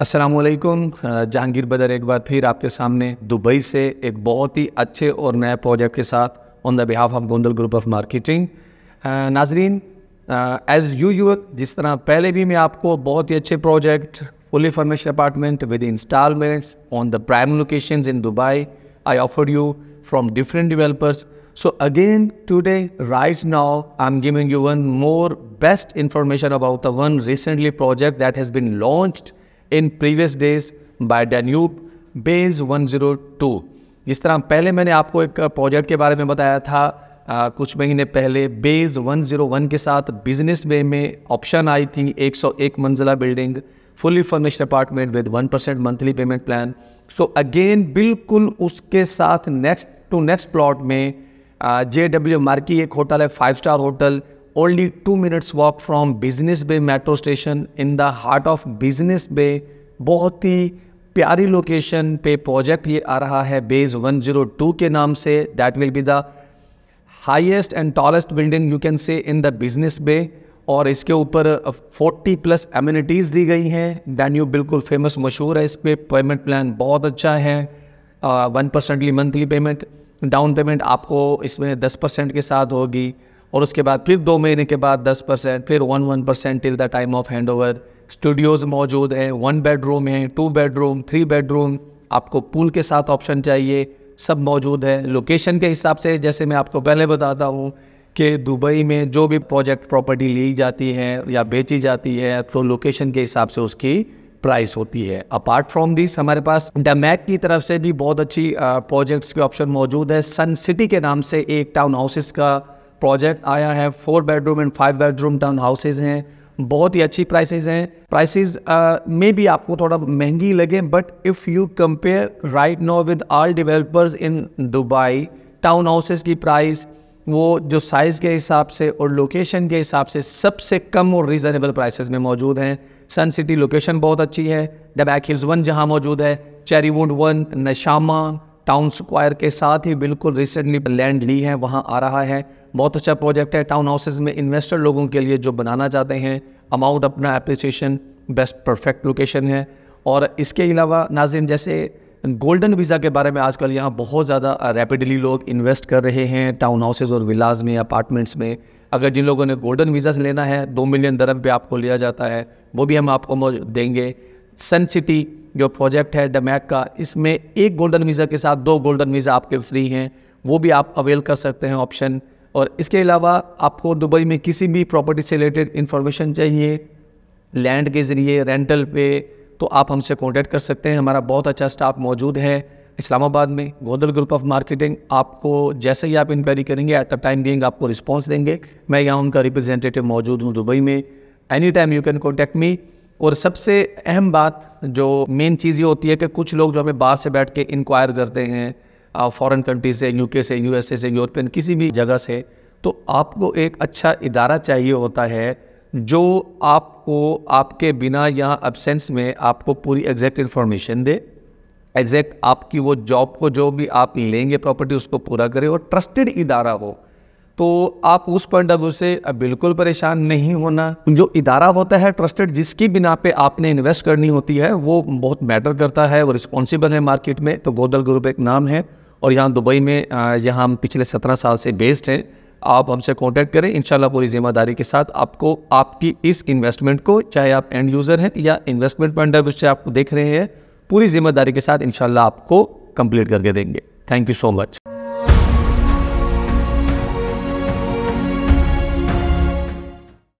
असलम जहांगीर बदर एक बार फिर आपके सामने दुबई से एक बहुत ही अच्छे और नए प्रोजेक्ट के साथ on the behalf of Gondal group of marketing नाजरीन एज़ यू यूर जिस तरह पहले भी मैं आपको बहुत ही अच्छे project fully furnished apartment with installments on the prime location in Dubai I offer you from different developers So again, today, right now, I'm giving you one more best information about the one recently project that has been launched in previous days by Danube Base 102. जिस तरह पहले मैंने आपको एक project के बारे में बताया था आ, कुछ महीने पहले बेज 101 के साथ बिजनेस वे में ऑप्शन आई थी 101 मंजिला building fully furnished apartment with 1 percent monthly payment plan so again बिल्कुल उसके साथ नेक्स्ट टू नेक्स्ट प्लॉट में जे डब्ल्यू मार्की एक होटल है five star hotel only two minutes walk from Business Bay metro station in the heart of Business Bay बहुत ही प्यारी location पे प्रोजेक्ट ये आ रहा है बेज 102 के नाम से that will be the highest and tallest building you can say in the business बे और इसके ऊपर 40 प्लस एम्यूनिटीज़ दी गई हैं दैन यू बिल्कुल फेमस मशहूर है इस पर पेमेंट प्लान बहुत अच्छा है one percent monthly payment down payment आपको इसमें दस परसेंट के साथ होगी और उसके बाद फिर दो महीने के बाद दस परसेंट फिर one one percent till the time of handover studios मौजूद हैं वन बेडरूम है टू बेडरूम थ्री बेडरूम आपको पूल के साथ ऑप्शन चाहिए सब मौजूद है लोकेशन के हिसाब से जैसे मैं आपको पहले बताता हूँ कि दुबई में जो भी प्रोजेक्ट प्रॉपर्टी ली जाती है या बेची जाती है तो लोकेशन के हिसाब से उसकी प्राइस होती है अपार्ट फ्रॉम दिस हमारे पास डमैक की तरफ से भी बहुत अच्छी प्रोजेक्ट्स के ऑप्शन मौजूद है सन सिटी के नाम से एक टाउन हाउसेज का प्रोजेक्ट आया है four bedroom and five bedroom town houses हैं बहुत ही अच्छी प्राइसेज हैं प्राइसेज में भी आपको थोड़ा महंगी लगे but if you compare right no with all developers in Dubai town houses की प्राइस वो जो साइज़ के हिसाब से और लोकेशन के हिसाब से सबसे कम और रीज़नेबल प्राइसेस में मौजूद हैं सन सिटी लोकेशन बहुत अच्छी है डबैक हिल्स वन जहाँ मौजूद है Cherrywood one Nshama Town Square के साथ ही बिल्कुल रिसेंटली लैंड ली है वहाँ आ रहा है बहुत अच्छा प्रोजेक्ट है टाउन हाउसेज में इन्वेस्टर लोगों के लिए जो बनाना चाहते हैं अमाउंट अपना एप्रिसिएशन बेस्ट परफेक्ट लोकेशन है और इसके अलावा नाजिम जैसे गोल्डन वीज़ा के बारे में आजकल यहाँ बहुत ज़्यादा रैपिडली लोग इन्वेस्ट कर रहे हैं टाउन हाउसेज और विलाज में अपार्टमेंट्स में अगर जिन लोगों ने गोल्डन वीज़ा लेना है दो मिलियन दरम पे आपको लिया जाता है वो भी हम आपको देंगे सन सिटी जो प्रोजेक्ट है डमैक का इसमें एक गोल्डन वीज़ा के साथ दो गोल्डन वीज़ा आपके फ्री हैं वो भी आप अवेल कर सकते हैं ऑप्शन और इसके अलावा आपको दुबई में किसी भी प्रॉपर्टी से रिलेटेड इन्फॉर्मेशन चाहिए लैंड के ज़रिए रेंटल पे तो आप हमसे कॉन्टैक्ट कर सकते हैं हमारा बहुत अच्छा स्टाफ मौजूद है इस्लामाबाद में गोदल ग्रुप ऑफ मार्केटिंग आपको जैसे ही आप इंक्वायरी करेंगे एट द टाइम बींग आपको रिस्पॉन्स देंगे मैं यहाँ उनका रिप्रेजेंटेटिव मौजूद हूँ दुबई में any time you can contact me और सबसे अहम बात जो मेन चीज़ ये होती है कि कुछ लोग जो हमें बाहर से बैठ के इंक्वायर करते हैं फॉरेन कंट्री से यूके से यूएसए से यूरोपियन किसी भी जगह से तो आपको एक अच्छा इदारा चाहिए होता है जो आपको आपके बिना या एबसेंस में आपको पूरी एग्जैक्ट इन्फॉर्मेशन दे एग्जैक्ट आपकी वो जॉब को जो भी आप लेंगे प्रॉपर्टी उसको पूरा करे और ट्रस्टेड इदारा हो तो आप उस पॉइंट ऑफ व्यू से बिल्कुल परेशान नहीं होना जो इदारा होता है ट्रस्टेड जिसकी बिना पे आपने इन्वेस्ट करनी होती है वो बहुत मैटर करता है वो रिस्पॉन्सिबल है मार्केट में तो गोदल ग्रुप एक नाम है और यहाँ दुबई में यहाँ हम पिछले सत्रह साल से बेस्ड हैं आप हमसे कॉन्टैक्ट करें इंशाल्लाह पूरी जिम्मेदारी के साथ आपको आपकी इस इन्वेस्टमेंट को चाहे आप एंड यूज़र हैं या इन्वेस्टमेंट पॉइंट ऑफ व्यू से आप देख रहे हैं पूरी जिम्मेदारी के साथ इंशाल्लाह आपको कंप्लीट करके देंगे थैंक यू सो मच